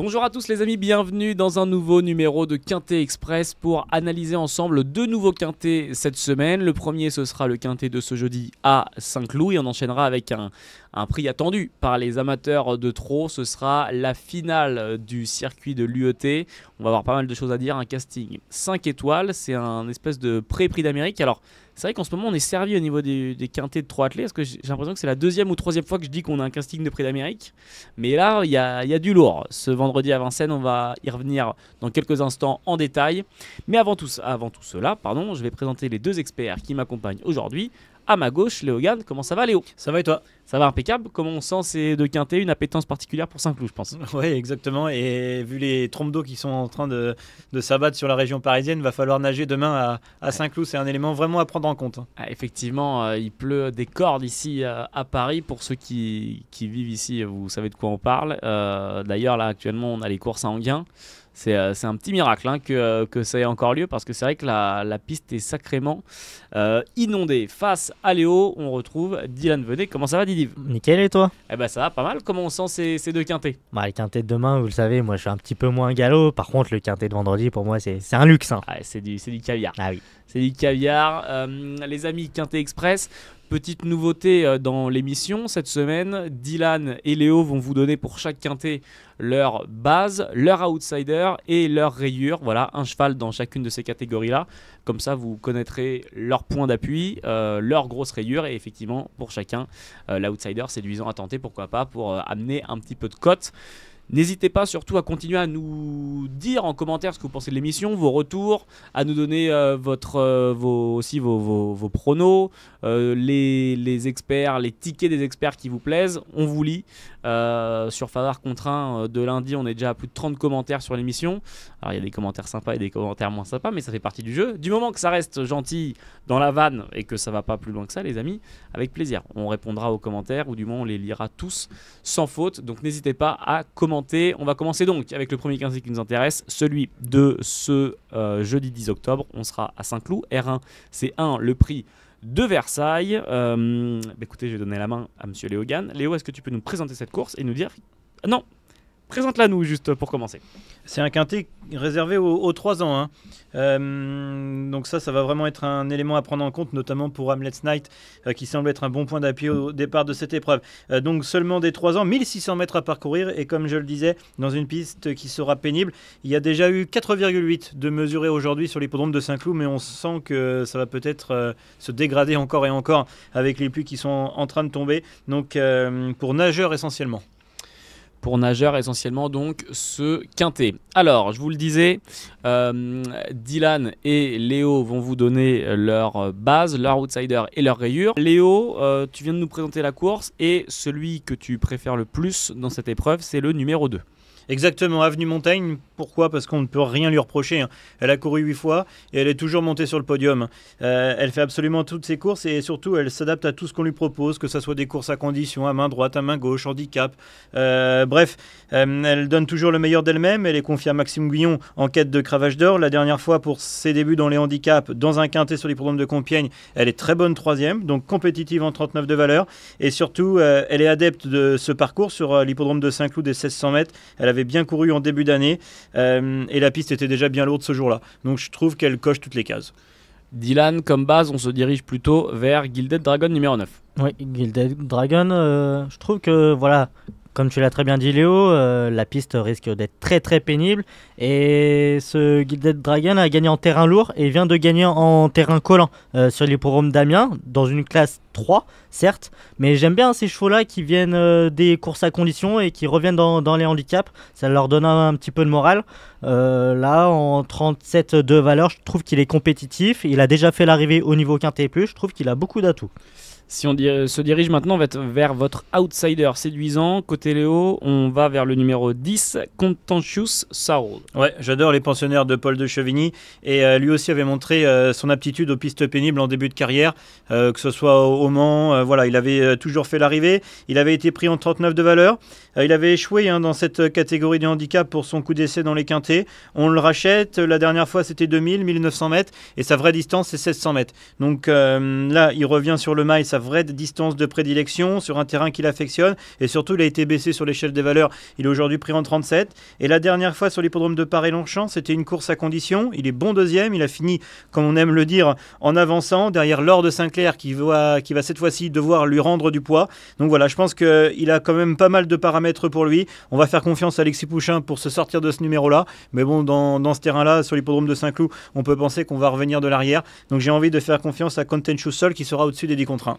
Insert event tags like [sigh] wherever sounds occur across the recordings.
Bonjour à tous les amis, bienvenue dans un nouveau numéro de Quintet Express pour analyser ensemble deux nouveaux quintets cette semaine. Le premier ce sera le quintet de ce jeudi à Saint-Cloud et on enchaînera avec un, prix attendu par les amateurs de trop. Ce sera la finale du circuit de l'UET. On va avoir pas mal de choses à dire, un casting 5 étoiles, c'est un espèce de pré-prix d'Amérique. Alors c'est vrai qu'en ce moment, on est servi au niveau des, des quintés de trois athlètes, parce que j'ai l'impression que c'est la deuxième ou troisième fois que je dis qu'on a un casting de Prix d'Amérique. Mais là, il y a, du lourd. Ce vendredi à Vincennes, on va y revenir dans quelques instants en détail. Mais avant tout, avant tout cela, pardon, je vais présenter les deux experts qui m'accompagnent aujourd'hui à ma gauche, Gann. Comment ça va, Léo Ça va et toi Ça va impeccable. Comment on sent ces deux quintés Une appétence particulière pour Saint-Cloud, je pense. [laughs] Oui, exactement. Et vu les trompes d'eau qui sont en train de, s'abattre sur la région parisienne, va falloir nager demain à, Saint-Cloud. C'est un élément vraiment à prendre en compte. Hein. Ah, effectivement, euh, il pleut des cordes ici euh, à Paris. Pour ceux qui, vivent ici, vous savez de quoi on parle. Euh, d'ailleurs, là, actuellement, on a les courses à Anguin. Euh, c'est un petit miracle hein, euh, que, ça ait encore lieu parce que c'est vrai que la, piste est sacrément euh, inondée. Face à Léo, on retrouve Dylan Venet. Comment ça va Didive Nickel et toi Eh ben ça va pas mal. Comment on sent ces, deux quintés bah, Le quinté de demain, vous le savez, moi je suis un petit peu moins galop. Par contre, le quintet de vendredi, pour moi, c'est un luxe. Hein. Ah, c'est du, caviar. Ah oui. C'est du caviar. les amis, quintet express. Petite nouveauté euh, dans l'émission, cette semaine, Dylan et Léo vont vous donner pour chaque quintet leur base, leur outsider et leur rayure. Voilà, un cheval dans chacune de ces catégories-là. Comme ça, vous connaîtrez leur point d'appui, euh, leur grosse rayure et effectivement, pour chacun, euh, l'outsider séduisant à tenter, pourquoi pas, pour amener un petit peu de cote. N'hésitez pas surtout à continuer à nous dire en commentaire ce que vous pensez de l'émission, vos retours, à nous donner euh, votre, euh, vos, aussi vos, vos, pronos, euh, les, les, experts, les tickets des experts qui vous plaisent. On vous lit. Euh, sur Favard contre 1 euh, de lundi, on est déjà à plus de 30 commentaires sur l'émission. Alors il y a des commentaires sympas et des commentaires moins sympas, mais ça fait partie du jeu. Du moment que ça reste gentil dans la vanne et que ça va pas plus loin que ça, les amis, avec plaisir. On répondra aux commentaires ou du moins on les lira tous sans faute. Donc n'hésitez pas à commenter. On va commencer donc avec le premier quinzième qui nous intéresse, celui de ce euh, jeudi 10 octobre. On sera à Saint-Cloud. R1, c'est 1 le prix de Versailles. Euh, bah, écoutez, je vais donner la main à Monsieur Léogan. Léo, est-ce que tu peux nous présenter cette course et nous dire... Non, Présente-la nous juste pour commencer. C'est un quintet réservé aux, aux 3 ans. Hein. Euh, donc ça, ça va vraiment être un élément à prendre en compte, notamment pour Hamlet's Knight, euh, qui semble être un bon point d'appui au départ de cette épreuve. Euh, donc seulement des 3 ans, 1600 mètres à parcourir, et comme je le disais, dans une piste qui sera pénible. Il y a déjà eu 4,8 de mesurés aujourd'hui sur l'hippodrome de Saint-Cloud, mais on sent que ça va peut-être se dégrader encore et encore avec les pluies qui sont en train de tomber. Donc pour nageurs essentiellement pour nageurs essentiellement donc ce quintet. Alors, je vous le disais, euh, Dylan et Léo vont vous donner euh, leur euh, base, leur outsider et leur rayure. Léo, tu viens de nous présenter la course et celui que tu préfères le plus dans cette épreuve, c'est le numéro 2. Exactement, Avenue Montaigne, pourquoi Parce qu'on ne peut rien lui reprocher. Hein. Elle a couru huit fois et elle est toujours montée sur le podium. Hein. Euh, elle fait absolument toutes ses courses et surtout elle s'adapte à tout ce qu'on lui propose, que ce soit des courses à condition, à main droite, à main gauche, handicap. Euh, bref, euh, elle donne toujours le meilleur d'elle-même. Elle est confiée à Maxime Guillon en quête de cravage d'or. La dernière fois pour ses débuts dans les handicaps, dans un quintet sur l'hippodrome de Compiègne, elle est très bonne troisième, donc compétitive en 39 de valeur. Et surtout, elle est adepte de ce parcours sur l'hippodrome de Saint-Cloud des 1600 mètres. Elle avait bien couru en début d'année euh, et la piste était déjà bien lourde ce jour-là. Donc je trouve qu'elle coche toutes les cases. Dylan, comme base, on se dirige plutôt vers Gilded Dragon numéro 9. Oui, Gilded Dragon, euh, je trouve que voilà, comme tu l'as très bien dit Léo, euh, la piste risque d'être très très pénible et ce Gilded Dragon a gagné en terrain lourd et vient de gagner en terrain collant euh, sur l'hipporome d'Amiens dans une classe 3 certes, mais j'aime bien ces chevaux-là qui viennent euh, des courses à condition et qui reviennent dans, les handicaps, ça leur donne un, petit peu de morale. là en 37 de valeur, je trouve qu'il est compétitif, il a déjà fait l'arrivée au niveau quintet plus, je trouve qu'il a beaucoup d'atouts. Si on se dirige maintenant vers votre outsider séduisant, côté Léo, on va vers le numéro 10, Contentious Saul. Ouais, j'adore les pensionnaires de Paul de Chevigny. Et euh, lui aussi avait montré euh, son aptitude aux pistes pénibles en début de carrière, euh, que ce soit au, Mans. voilà, il avait toujours fait l'arrivée. Il avait été pris en 39 de valeur. il avait échoué hein, dans cette catégorie de handicap pour son coup d'essai dans les quintés. On le rachète. La dernière fois, c'était 2000, 1900 mètres. Et sa vraie distance, c'est 1600 mètres. Donc là, il revient sur le mail. Ça vraie distance de prédilection sur un terrain qu'il affectionne. Et surtout, il a été baissé sur l'échelle des valeurs. Il est aujourd'hui pris en 37. Et la dernière fois sur l'hippodrome de Paris-Longchamp, c'était une course à condition. Il est bon deuxième. Il a fini, comme on aime le dire, en avançant derrière Laure de Clair qui va, qui va cette fois-ci devoir lui rendre du poids. Donc voilà, je pense qu'il a quand même pas mal de paramètres pour lui. On va faire confiance à Alexis Pouchin pour se sortir de ce numéro-là. Mais bon, dans, ce terrain-là, sur l'hippodrome de Saint-Cloud, on peut penser qu'on va revenir de l'arrière. Donc j'ai envie de faire confiance à Contenchu seul qui sera au-dessus des 10 contre 1.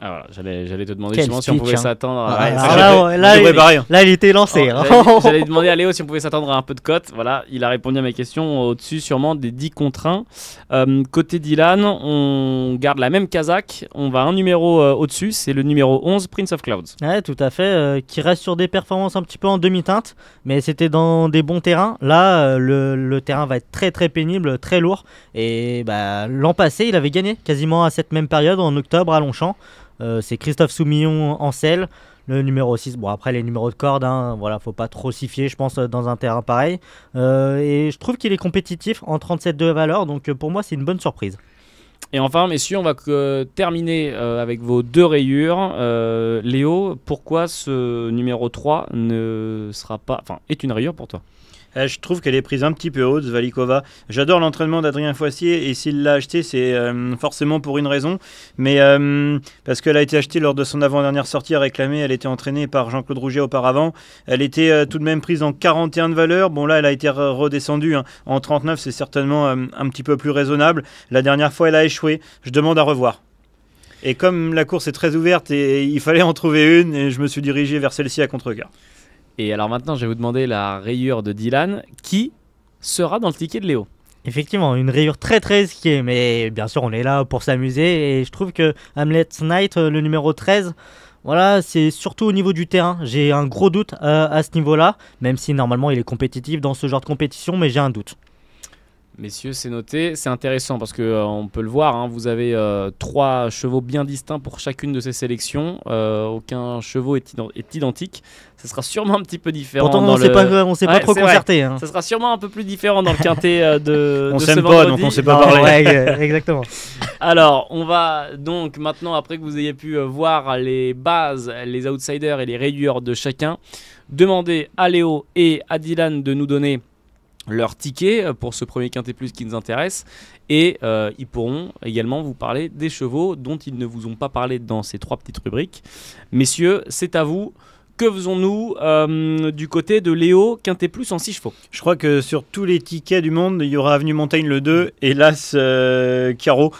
Ah, j'allais, te demander justement si on pouvait hein. s'attendre à. Ah, ah, oh, là, il- était lancé. Hein. [laughs] J'allais- demander à Léo si on pouvait s'attendre à un peu de cote. Voilà, il a répondu à mes questions euh, au-dessus sûrement des 10 contre 1. Euh, côté Dylan, on garde la même Kazakh. On va un numéro euh, au-dessus, c'est le numéro 11, Prince of Clouds. Ouais, tout à fait. qui reste sur des performances un petit peu en demi-teinte, mais c'était dans des bons terrains. Là, le, terrain va être très très pénible, très lourd. Et bah, l'an passé, il avait gagné quasiment à cette même période en octobre à Longchamp. Euh, c'est Christophe Soumillon Ancel, le numéro 6. Bon, après, les numéros de corde, hein, voilà, faut pas trop s'y fier, je pense, euh, dans un terrain pareil. Euh, et je trouve qu'il est compétitif en 37 de valeur, donc pour moi, c'est une bonne surprise. Et enfin, messieurs, on va terminer avec vos deux rayures. Léo, pourquoi ce numéro 3 ne sera pas. Enfin, est une rayure pour toi eh, je trouve qu'elle est prise un petit peu haute, Zvalikova. J'adore l'entraînement d'Adrien Foissier et s'il l'a acheté, c'est euh, forcément pour une raison, mais euh, parce qu'elle a été achetée lors de son avant-dernière sortie à réclamer, Elle était entraînée par Jean-Claude Rouget auparavant. Elle était euh, tout de même prise en 41 de valeur. Bon, là, elle a été redescendue hein. en 39, c'est certainement un petit peu plus raisonnable. La dernière fois, elle a échoué. Je demande à revoir. Et comme la course est très ouverte et il fallait en trouver une, et je me suis dirigé vers celle-ci à contre et alors maintenant, je vais vous demander la rayure de Dylan qui sera dans le ticket de Léo. Effectivement, une rayure très très risquée, mais bien sûr, on est là pour s'amuser. Et je trouve que Hamlet Knight, euh, le numéro 13, voilà, c'est surtout au niveau du terrain. J'ai un gros doute euh, à ce niveau-là, même si normalement il est compétitif dans ce genre de compétition, mais j'ai un doute. Messieurs, c'est noté. C'est intéressant parce que euh, on peut le voir. Hein, vous avez euh, trois chevaux bien distincts pour chacune de ces sélections. Euh, aucun chevaux est, est, identique. Ça sera sûrement un petit peu différent. Pourtant, on ne pas, on s'est pas trop concerté. Hein. Ça sera sûrement un peu plus différent dans le [laughs] quintet de. on ne s'aime pas, donc on sait pas parler. [laughs] exactement. Alors, on va donc maintenant, après que vous ayez pu voir les bases, les outsiders et les rayures de chacun, demander à Léo et à Dylan de nous donner leur ticket euh, pour ce premier quintet plus qui nous intéresse et euh, ils pourront également vous parler des chevaux dont ils ne vous ont pas parlé dans ces trois petites rubriques. Messieurs, c'est à vous. Que faisons-nous euh, du côté de Léo Quintet Plus en 6 chevaux Je crois que sur tous les tickets du monde, il y aura Avenue Montaigne le 2 Hélas, Caro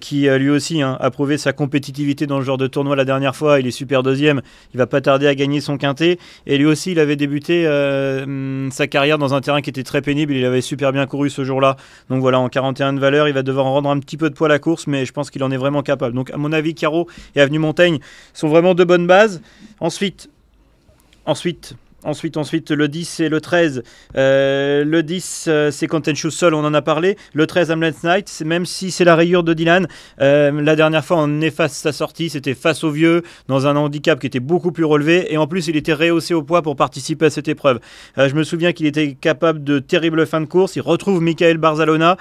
qui euh, lui aussi hein, a prouvé sa compétitivité dans le genre de tournoi la dernière fois. Il est super deuxième, il va pas tarder à gagner son quintet. Et lui aussi, il avait débuté euh, hum, sa carrière dans un terrain qui était très pénible. Il avait super bien couru ce jour-là. Donc voilà, en 41 de valeur, il va devoir en rendre un petit peu de poids à la course, mais je pense qu'il en est vraiment capable. Donc à mon avis, Caro et Avenue Montaigne sont vraiment de bonnes bases. Ensuite, Ensuite, Ensuite, ensuite, le 10 et le 13. Euh, le 10, euh, c'est Quentin seul on en a parlé. Le 13, Hamlet Knight, même si c'est la rayure de Dylan. Euh, la dernière fois, on efface sa sortie, c'était face au vieux, dans un handicap qui était beaucoup plus relevé. Et en plus, il était rehaussé au poids pour participer à cette épreuve. je me souviens qu'il était capable de terribles fins de course. Il retrouve Michael Barzalona,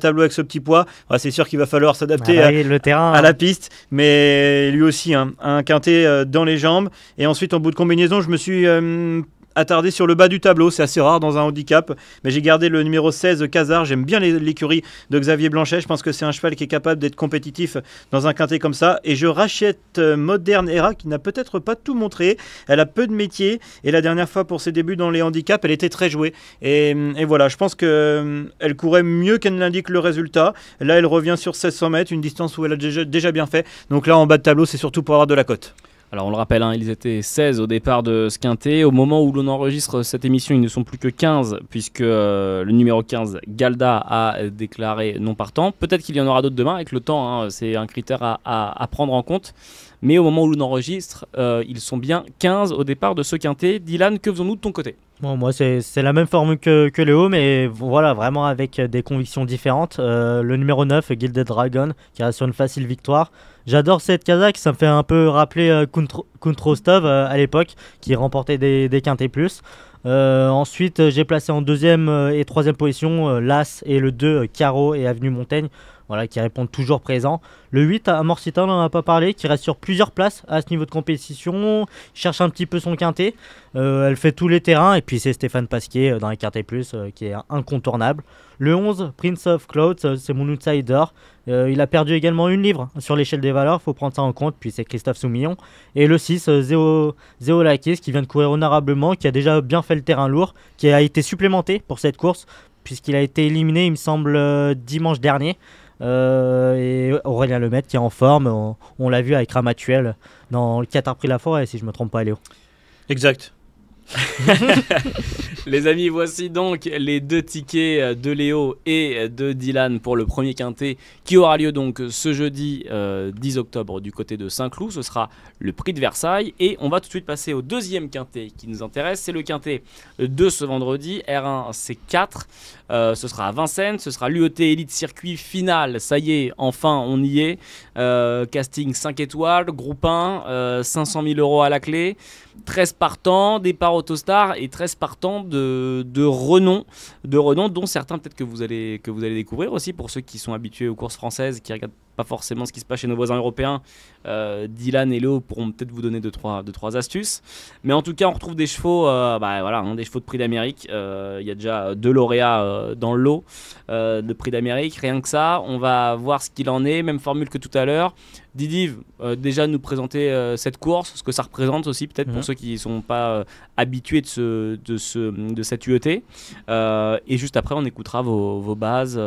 tableau avec ce petit poids. c'est sûr qu'il va falloir s'adapter ah bah à, à hein. la piste, mais lui aussi, hein, un quintet dans les jambes. Et ensuite, en bout de combinaison, je me suis attardé sur le bas du tableau. C'est assez rare dans un handicap. Mais j'ai gardé le numéro 16, Casar. J'aime bien l'écurie de Xavier Blanchet. Je pense que c'est un cheval qui est capable d'être compétitif dans un quintet comme ça. Et je rachète euh, Moderne Era qui n'a peut-être pas tout montré. Elle a peu de métier. Et la dernière fois pour ses débuts dans les handicaps, elle était très jouée. Et, voilà, je pense qu'elle euh, courait mieux qu'elle l'indique le résultat. Là, elle revient sur 1600 mètres, une distance où elle a déjà, déjà bien fait. Donc là, en bas de tableau, c'est surtout pour avoir de la cote. Alors on le rappelle, hein, ils étaient 16 au départ de ce quintet. Au moment où l'on enregistre cette émission, ils ne sont plus que 15, puisque euh, le numéro 15, Galda, a déclaré non partant. Peut-être qu'il y en aura d'autres demain avec le temps, hein, c'est un critère à, prendre en compte. Mais au moment où l'on enregistre, euh, ils sont bien 15 au départ de ce quintet. Dylan, que faisons-nous de ton côté Bon, moi, c'est la même forme que, que, Léo, mais voilà, vraiment avec des convictions différentes. Euh, le numéro 9, Gilded Dragon, qui a sur une facile victoire. J'adore cette Kazakh, ça me fait un peu rappeler Kuntrostov euh, euh, à l'époque, qui remportait des, des quintés plus. Euh, ensuite, j'ai placé en deuxième et troisième position l'As et le 2, Caro et Avenue Montaigne, voilà, qui répondent toujours présent. Le 8, Amorcita, on n'en a pas parlé, qui reste sur plusieurs places à ce niveau de compétition, cherche un petit peu son quintet, elle fait tous les terrains, et puis c'est Stéphane Pasquier dans les quintets plus, qui est incontournable. Le 11, Prince of Clouds, c'est mon outsider, euh, il a perdu également une livre sur l'échelle des valeurs, faut prendre ça en compte, puis c'est Christophe Soumillon. Et le 6, euh, Zéo, qui vient de courir honorablement, qui a déjà bien fait le terrain lourd, qui a été supplémenté pour cette course, puisqu'il a été éliminé, il me semble, euh, dimanche dernier. Euh, et Aurélien Lemaitre qui est en forme, on, l'a vu avec Ramatuel dans le Qatar Prix La Forêt, si je ne me trompe pas, Léo. Exact. [laughs] les amis, voici donc les deux tickets de Léo et de Dylan pour le premier quintet qui aura lieu donc ce jeudi 10 euh, octobre du côté de Saint-Cloud. Ce sera le prix de Versailles et on va tout de suite passer au deuxième quintet qui nous intéresse. C'est le quintet de ce vendredi, R1 C4. Euh, ce sera à Vincennes, ce sera l'UET Elite Circuit final. Ça y est, enfin on y est. Euh, casting 5 étoiles, groupe 1, 500 000 euros à la clé. 13 partants, départ Autostar et 13 partants de, renom, de renom dont certains peut-être que vous allez que vous allez découvrir aussi pour ceux qui sont habitués aux courses françaises, qui regardent forcément ce qui se passe chez nos voisins européens. Euh, Dylan et Léo pourront peut-être vous donner 2-3 trois, deux, trois astuces. Mais en tout cas, on retrouve des chevaux, euh, bah, voilà, hein, des chevaux de prix d'Amérique. Euh, il y a déjà deux lauréats dans le de prix d'Amérique. Rien que ça, on va voir ce qu'il en est. Même formule que tout à l'heure. Didive, déjà nous présenter cette course, ce que ça représente aussi, peut-être pour mhm. ceux qui ne sont pas habitués de, ce, de, ce, de cette UET. et juste après, on écoutera vos, vos bases,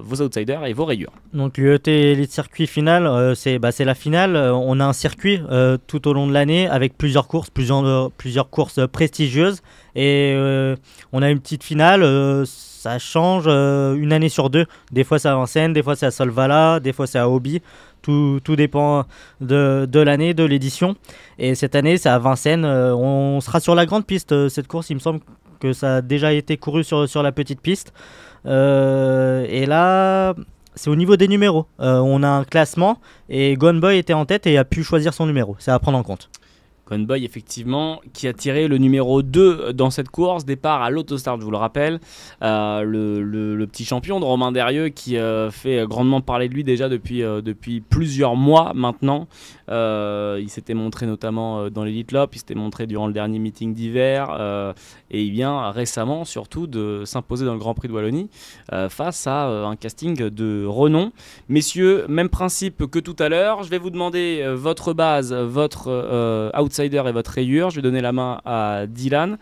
vos outsiders et vos rayures. Donc l'UET e de circuit final, euh, c'est bah, la finale. Euh, on a un circuit euh, tout au long de l'année avec plusieurs courses, plusieurs, plusieurs courses prestigieuses. Et on a une petite finale, ça change une année sur deux. Des fois c'est à Vincennes, des fois c'est à Solvala, des fois c'est à Hobby. Tout, tout, dépend de l'année, de l'édition. Et cette année c'est à Vincennes. on sera sur la grande piste. Cette course, il me semble que ça a déjà été couru sur, sur la petite piste. et là, c'est au niveau des numéros. Euh, on a un classement et Gone Boy était en tête et a pu choisir son numéro. C'est à prendre en compte boy effectivement, qui a tiré le numéro 2 dans cette course. Départ à l'Autostart, je vous le rappelle. Euh, le, petit champion de Romain Derieux qui euh, fait grandement parler de lui déjà depuis, euh, depuis plusieurs mois maintenant. il s'était montré notamment dans l'Elite Lop, il s'était montré durant le dernier meeting d'hiver et il vient récemment surtout de s'imposer dans le Grand Prix de Wallonie face à un casting de renom. Messieurs, même principe que tout à l'heure. Je vais vous demander votre base, votre outside et votre rayure. Je vais donner la main à Dylan.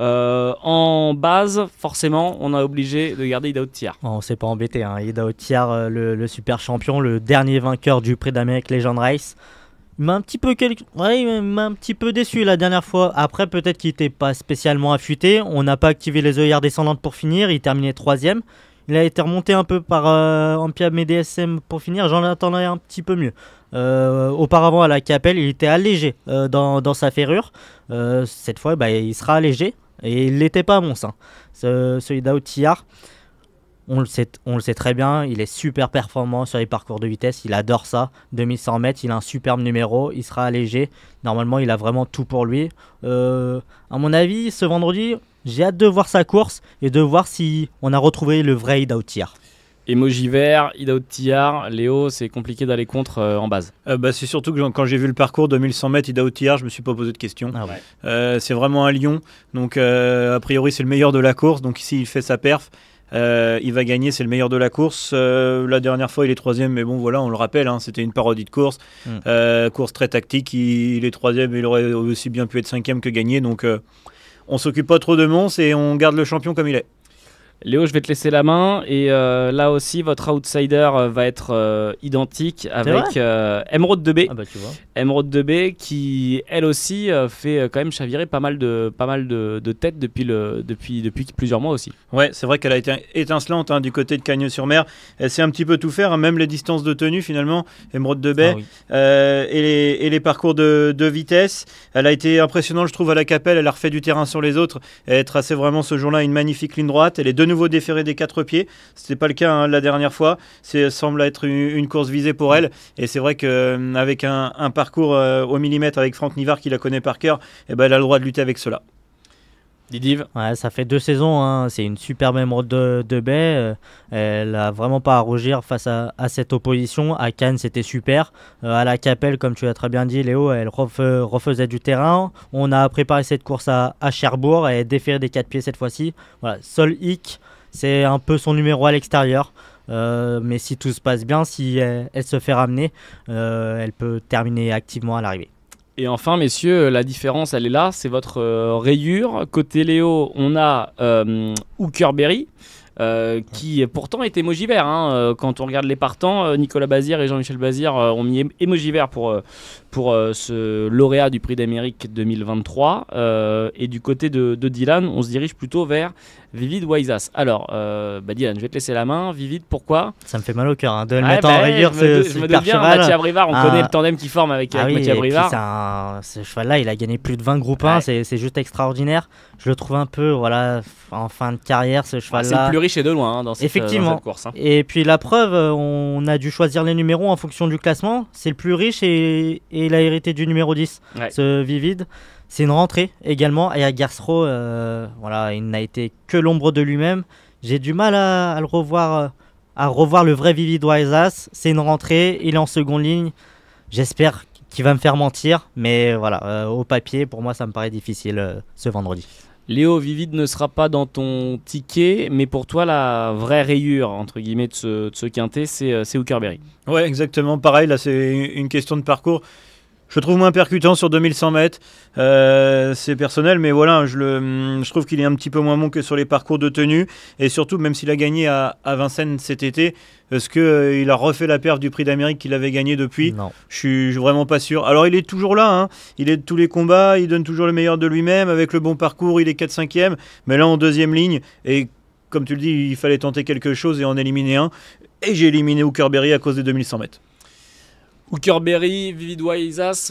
Euh, en base, forcément, on a obligé de garder Ida Otiar. On s'est pas embêté. Hein. Ida Otiar, euh, le, super champion, le dernier vainqueur du Prix d'Amérique Legend Race. Il m'a un petit peu m'a un petit peu déçu la dernière fois. Après, peut-être qu'il n'était pas spécialement affûté. On n'a pas activé les œillères descendantes pour finir. Il terminait troisième. Il a été remonté un peu par euh, Ampia MDSM pour finir. J'en attendais un petit peu mieux. Euh, auparavant à la Capelle, il était allégé euh, dans, sa ferrure. Euh, cette fois, bah, il sera allégé et il n'était pas à mon sein. Ce, celui on le, sait, on le sait très bien, il est super performant sur les parcours de vitesse, il adore ça. 2100 mètres, il a un superbe numéro, il sera allégé. Normalement, il a vraiment tout pour lui. à mon avis, ce vendredi, j'ai hâte de voir sa course et de voir si on a retrouvé le vrai Daoutier. Emoji vert, Léo, c'est compliqué d'aller contre euh, en base. Euh, bah, c'est surtout que quand j'ai vu le parcours de 1100 mètres Idao je me suis pas posé de questions. Ah euh, c'est vraiment un lion, donc a priori c'est le meilleur de la course, donc ici, il fait sa perf, il va gagner, c'est le meilleur de la course. la dernière fois il est troisième, mais bon voilà, on le rappelle, hein, c'était une parodie de course, mm. course très tactique, il, est troisième, il aurait aussi bien pu être cinquième que gagner, donc on s'occupe pas trop de Mons et on garde le champion comme il est. Léo, je vais te laisser la main. Et euh, là aussi, votre outsider euh, va être euh, identique avec Emerald de b Ah bah, b qui, elle aussi, fait quand même chavirer pas mal de, pas mal de, têtes depuis, le, depuis, depuis plusieurs mois aussi. Ouais, c'est vrai qu'elle a été étincelante hein, du côté de Cagnes-sur-Mer. Elle sait un petit peu tout faire, hein, même les distances de tenue finalement, Emerald de b ah et, les, parcours de, de, vitesse. Elle a été impressionnante, je trouve, à la capelle. Elle a refait du terrain sur les autres. Elle a tracé vraiment ce jour-là une magnifique ligne droite. Elle est de nouveau nouveau déféré des quatre pieds. C'était pas le cas hein, la dernière fois. C'est semble être une, course visée pour elle. Et c'est vrai qu'avec euh, un, un, parcours euh, au millimètre avec Franck Nivard qui la connaît par cœur, eh ben, elle a le droit de lutter avec cela. Didive. Ouais, ça fait deux saisons, hein. c'est une superbe mémoire de, de baie. Euh, elle n'a vraiment pas à rougir face à, cette opposition. À Cannes, c'était super. Euh, à la Capelle, comme tu l'as très bien dit, Léo, elle refaisait du terrain. On a préparé cette course à, à Cherbourg et déféré des 4 pieds cette fois-ci. Sol hic, c'est un peu son numéro à l'extérieur. Euh, mais si tout se passe bien, si elle, se fait ramener, elle peut terminer activement à l'arrivée. Et enfin, messieurs, euh, la différence, elle est là, c'est votre euh, rayure. Côté Léo, on a Hooker euh, Berry. Euh, qui pourtant est émoji hein. euh, Quand on regarde les partants, euh, Nicolas Bazir et Jean-Michel Bazir ont mis émoji pour, pour ce lauréat du prix d'Amérique 2023. et du côté de, Dylan, on se dirige plutôt vers Vivid Waisas. Alors, bah, Dylan, je vais te laisser la main. Vivid, pourquoi Ça me fait mal au cœur hein, de le ah, mettre en ben, rigueur Je me, Brivard, on ah. connaît le tandem qui forme avec, ah Un, ce cheval-là, il a gagné plus de 20 groupes c'est juste extraordinaire. Je le trouve un peu, voilà, en fin de carrière, ce ah, cheval-là et de loin hein, dans, cette, euh, Effectivement. course. Hein. Et puis la preuve, euh, on a dû choisir les numéros en fonction du classement. C'est le plus riche et, il a hérité du numéro 10, ce Vivid. C'est une rentrée également. Et à Garceau, voilà, il n'a été que l'ombre de lui-même. J'ai du mal à, le revoir, euh, à revoir le vrai Vivid Wisas. C'est une rentrée, il est en seconde ligne. J'espère qu'il va me faire mentir, mais voilà, au papier, pour moi, ça me paraît difficile ce vendredi. Léo Vivid ne sera pas dans ton ticket, mais pour toi, la vraie rayure, entre guillemets, de ce, quintet, c'est euh, Hookerberry. Ouais, exactement. Pareil, là, c'est une question de parcours je trouve moins percutant sur 2100 mètres. Euh, c'est personnel, mais voilà, je, trouve qu'il est un petit peu moins bon que sur les parcours de tenue. Et surtout, même s'il a gagné à, Vincennes cet été, est-ce qu'il euh, a refait la perte du prix d'Amérique qu'il avait gagné depuis non. Je suis vraiment pas sûr. Alors, il est toujours là, hein. il est de tous les combats, il donne toujours le meilleur de lui-même. Avec le bon parcours, il est 4-5e, mais là en deuxième ligne. Et comme tu le dis, il fallait tenter quelque chose et en éliminer un. Et j'ai éliminé Hooker Berry à cause des 2100 mètres. Hooker Berry, Vivid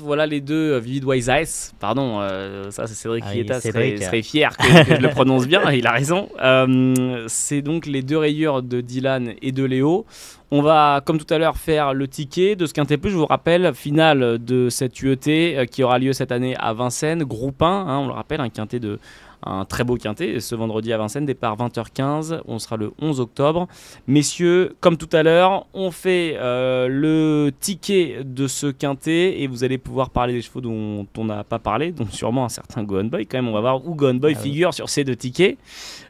voilà les deux. Euh, Vivid Wiseas, pardon, euh, ça c'est Cédric ah, qui est serait, fier que, je le prononce bien, il a raison. Euh, c'est donc les deux rayures de Dylan et de Léo. On va, comme tout à l'heure, faire le ticket de ce quintet plus. Je vous rappelle, finale de cette UET qui aura lieu cette année à Vincennes, groupe 1, hein, on le rappelle, un quintet de un très beau quintet. Ce vendredi à Vincennes, départ 20h15. On sera le 11 octobre. Messieurs, comme tout à l'heure, on fait euh, le ticket de ce quintet et vous allez pouvoir parler des chevaux dont on n'a pas parlé, donc sûrement un certain Gone Boy. Quand même, on va voir où Gone Boy ah figure sur ces deux tickets.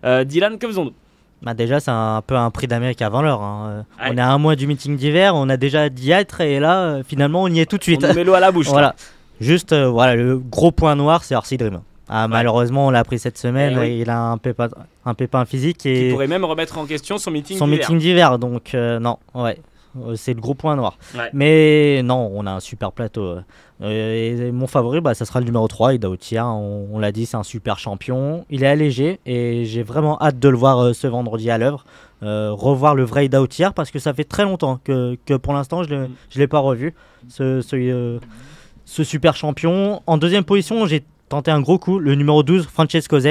Euh, Dylan, que faisons-nous bah déjà, c'est un, peu un prix d'Amérique avant l'heure. Hein. On est à un mois du meeting d'hiver, on a déjà d'y être et là, euh, finalement, on y est tout de suite. On met à la bouche. [laughs] voilà. Juste, voilà, le gros point noir, c'est Arcy Dream. Ah, Malheureusement, on l'a pris cette eh semaine. Il a un pépin, un pépin physique. Et Qui pourrait même remettre en question son meeting Son meeting d'hiver, donc euh, non, ouais. Euh, c'est le gros point noir. Mais non, on a un super plateau. Euh, et mon favori, bah, ça sera le numéro 3, Idaotia. On, on l'a dit, c'est un super champion. Il est allégé et j'ai vraiment hâte de le voir ce vendredi à l'œuvre. revoir le vrai Idaotia parce que ça fait très longtemps que, que pour l'instant, je ne mm. l'ai pas revu. ce, ce super champion. En deuxième position, j'ai tenter un gros coup, le numéro 12, Francesco Z,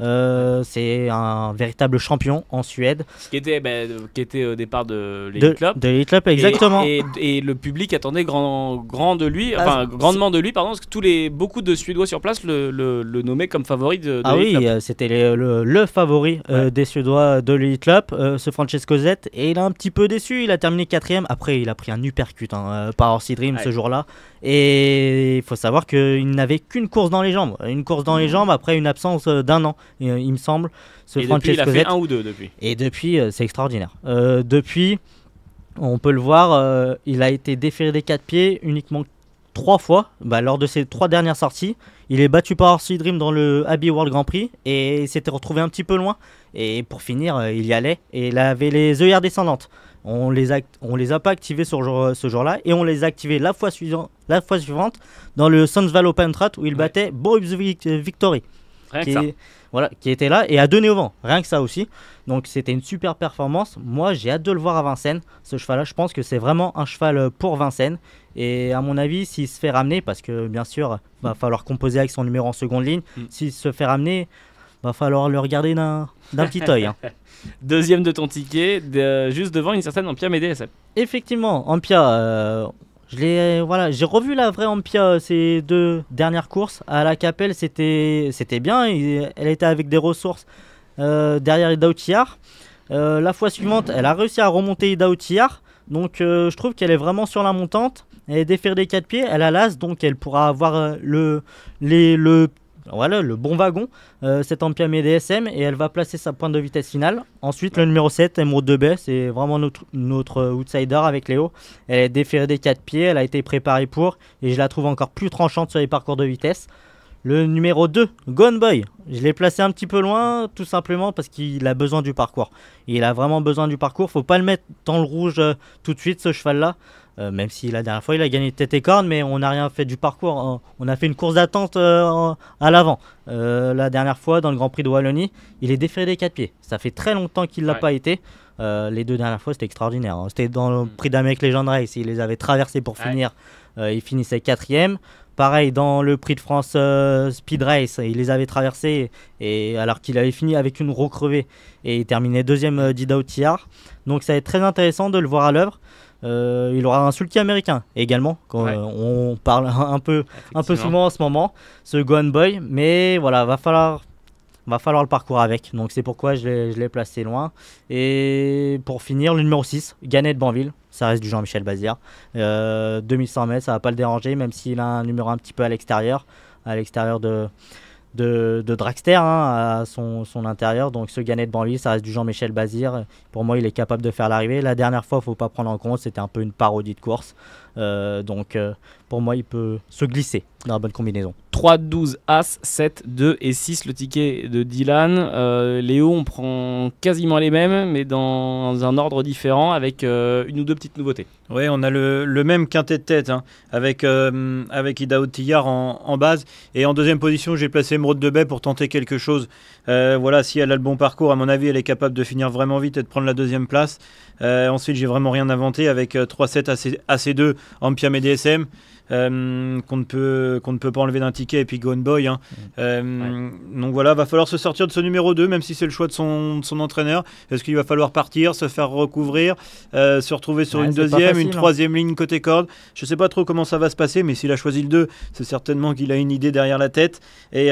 euh, c'est un véritable champion en Suède. Ce qui était, ben, euh, qui était au départ de l'Elite Club. De l'Elite Club, exactement. Et, le public attendait grand, grand de lui, bah, grandement de lui, pardon, parce que tous les, beaucoup de Suédois sur place le, le, nommaient comme favori de, de Ah oui, euh, c'était le, favori des Suédois de l'Elite Club, ce Francesco Z. Et il a un petit peu déçu, il a terminé quatrième. Après, il a pris un uppercut hein, par Orsi Dream ce jour-là. Et il faut savoir qu'il n'avait qu'une course dans les jambes. Une course dans les mmh. jambes après une absence d'un an. Euh, il, me semble. Ce et depuis, il a fait un ou deux depuis. Et depuis, euh, c'est extraordinaire. Euh, depuis, on peut le voir, il a été déféré des quatre pieds uniquement trois fois. Bah, lors de ses trois dernières sorties, il est battu par Orsi Dream dans le Abbey World Grand Prix et il s'était retrouvé un petit peu loin. Et pour finir, il y allait et il avait les œillères descendantes. On les a, on les a pas activés sur ce jour-là et on les a activés la fois, suivante, la fois suivante dans le sunval Open où il battait Boris Victory qui, voilà, qui était là et a donné au vent. Rien que ça aussi. Donc c'était une super performance. Moi, j'ai hâte de le voir à Vincennes. Ce cheval-là, je pense que c'est vraiment un cheval euh, pour Vincennes. Et à mon avis, s'il se fait ramener, parce que bien sûr, il va mm. falloir composer avec son numéro en seconde ligne, mm. s'il se fait ramener, va falloir le regarder d'un petit œil. Hein. [laughs] Deuxième de ton ticket, juste devant une certaine Ampia Médé Effectivement, Ampia, euh, je l'ai, voilà, j'ai revu la vraie Ampia euh, ces deux dernières courses. À la Capelle, c'était, c'était bien. Euh, elle était avec des ressources euh, derrière Idaoutiar. la fois suivante, elle a réussi à remonter Idaoutiar. Donc, je trouve qu'elle est vraiment sur la montante. Elle est défaire des quatre pieds. Elle a l'as, donc elle pourra avoir le, le voilà, le bon wagon, euh, cette Ampiamé DSM, et elle va placer sa pointe de vitesse finale. Ensuite, le numéro 7, M2B, c'est vraiment notre, outsider avec Léo. Elle est déférée des 4 pieds, elle a été préparée pour, et je la trouve encore plus tranchante sur les parcours de vitesse. Le numéro 2, Gone Boy. Je l'ai placé un petit peu loin, tout simplement parce qu'il a besoin du parcours. Il a vraiment besoin du parcours. Faut pas le mettre dans le rouge euh, tout de suite, ce cheval-là. Euh, même si la dernière fois il a gagné tête et corne, mais on n'a rien fait du parcours. Hein. On a fait une course d'attente euh, à l'avant. Euh, la dernière fois dans le Grand Prix de Wallonie, il est déféré des quatre pieds. Ça fait très longtemps qu'il ne l'a pas été. les deux dernières fois c'était extraordinaire. Hein. C'était dans le mm. Prix d'Amérique Legend Race, il les avait traversés pour finir. il finissait quatrième. Pareil dans le Prix de France Speed Race, il les avait traversés et alors qu'il avait fini avec une roue crevée et il terminait deuxième Tillard. Donc ça va très intéressant de le voir à l'œuvre. Euh, il aura un sulky américain également. Quand, euh, on parle [laughs] un peu, un peu souvent en ce moment, ce Gone Boy. Mais voilà, va falloir va falloir le parcours avec. Donc c'est pourquoi je l'ai placé loin. Et pour finir, le numéro 6, de Banville. Ça reste du Jean-Michel Bazir. 2100 euh, mètres, ça va pas le déranger, même s'il a un numéro un petit peu à l'extérieur, à l'extérieur de, de, de Draxter hein, à son, son, intérieur. Donc ce de Banville, ça reste du Jean-Michel Bazir. Pour moi, il est capable de faire l'arrivée. La dernière fois, faut pas prendre en compte, c'était un peu une parodie de course. Euh, donc euh, pour moi, il peut se glisser dans la bonne combinaison. 3, 12, As, 7, 2 et 6, le ticket de Dylan. Euh, Léo, on prend quasiment les mêmes, mais dans un ordre différent, avec une ou deux petites nouveautés. Oui, on a le, même quintet de tête, hein, avec, avec Idao Tillard en, base. Et en deuxième position, j'ai placé Emeraude de Bay pour tenter quelque chose. voilà, si elle a le bon parcours, à mon avis, elle est capable de finir vraiment vite et de prendre la deuxième place. ensuite, j'ai vraiment rien inventé avec 3-7 As AC2 Ampiam et euh, DSM. qu'on ne peut qu'on ne peut pas enlever d'un ticket et puis Gone Boy. Hein. Mm. Euh, donc voilà, va falloir se sortir de ce numéro 2, même si c'est le choix de son, de son entraîneur. Est-ce qu'il va falloir partir, se faire recouvrir, euh, se retrouver sur une deuxième, une hein. troisième ligne côté corde Je sais pas trop comment ça va se passer, mais s'il a choisi le 2, c'est certainement qu'il a une idée derrière la tête. Et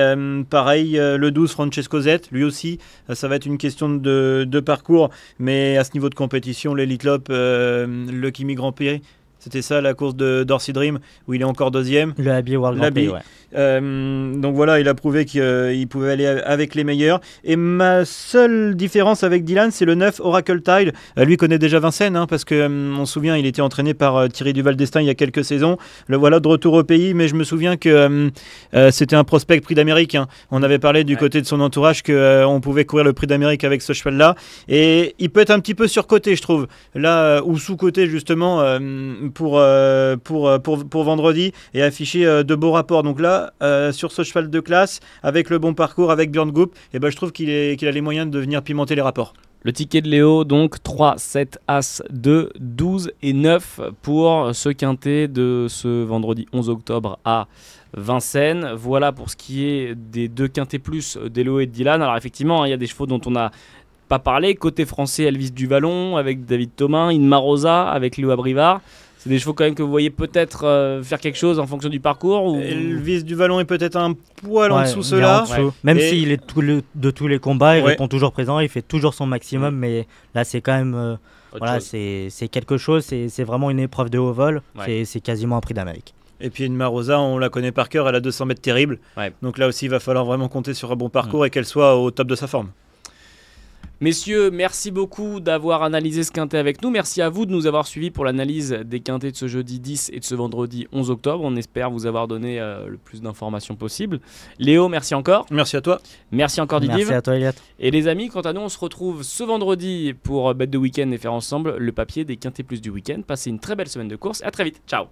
pareil, le 12, Francesco Zette lui aussi, ça va être une question de, de parcours, mais à ce niveau de compétition, l'Elite Lop, le Kimi Grand Prix c'était ça la course de Dorsey Dream où il est encore deuxième. Le Abbey World Grand Prix, ouais. Euh, donc voilà, il a prouvé qu'il euh, pouvait aller avec les meilleurs. Et ma seule différence avec Dylan, c'est le 9 Oracle Tide. Euh, lui connaît déjà Vincennes hein, parce que on se souvient, il était entraîné par Thierry Duval d'Estaing il y a quelques saisons. Le voilà de retour au pays, mais je me souviens que c'était un prospect Prix d'Amérique. Hein. On avait parlé du côté de son entourage que on pouvait courir le Prix d'Amérique avec ce cheval-là. Et il peut être un petit peu surcoté, je trouve. Là ou sous-coté justement pour, euh, euh, pour, pour, vendredi et afficher euh, de beaux rapports. Donc là, sur ce cheval de classe, avec le bon parcours, avec Björn Goup, eh ben, je trouve qu'il a les moyens de venir pimenter les rapports. Le ticket de Léo, donc 3, 7, As, 2, 12 et 9 pour ce quintet de ce vendredi 11 octobre à Vincennes. Voilà pour ce qui est des deux quintets plus d'Elo et de Dylan. Alors effectivement, hein, il y a des chevaux dont on n'a pas parlé. Côté français, Elvis Duvallon avec David Thomas, Inmarosa Rosa avec Léo Abrivard. C'est des chevaux quand même que vous voyez peut-être euh, faire quelque chose en fonction du parcours. Ou... Le vice du vallon est peut-être un poil en dessous cela. Même s'il est de tous les combats, il répond toujours présent, il fait toujours son maximum, mm. mais là c'est quand même... Euh, voilà, c'est quelque chose, c'est vraiment une épreuve de haut vol, c'est quasiment un prix d'Amérique. Et puis une Marosa, on la connaît par cœur, elle a 200 mètres terribles. Donc là aussi, il va falloir vraiment compter sur un bon parcours mm. et qu'elle soit au top de sa forme. Messieurs, merci beaucoup d'avoir analysé ce quintet avec nous. Merci à vous de nous avoir suivis pour l'analyse des quintets de ce jeudi 10 et de ce vendredi 11 octobre. On espère vous avoir donné euh, le plus d'informations possible. Léo, merci encore. Merci à toi. Merci encore Didier. Merci à toi Eliott. Et les amis, quant à nous, on se retrouve ce vendredi pour euh, Bête de Week-end et faire ensemble le papier des quintets plus du week-end. Passez une très belle semaine de course. À très vite. Ciao.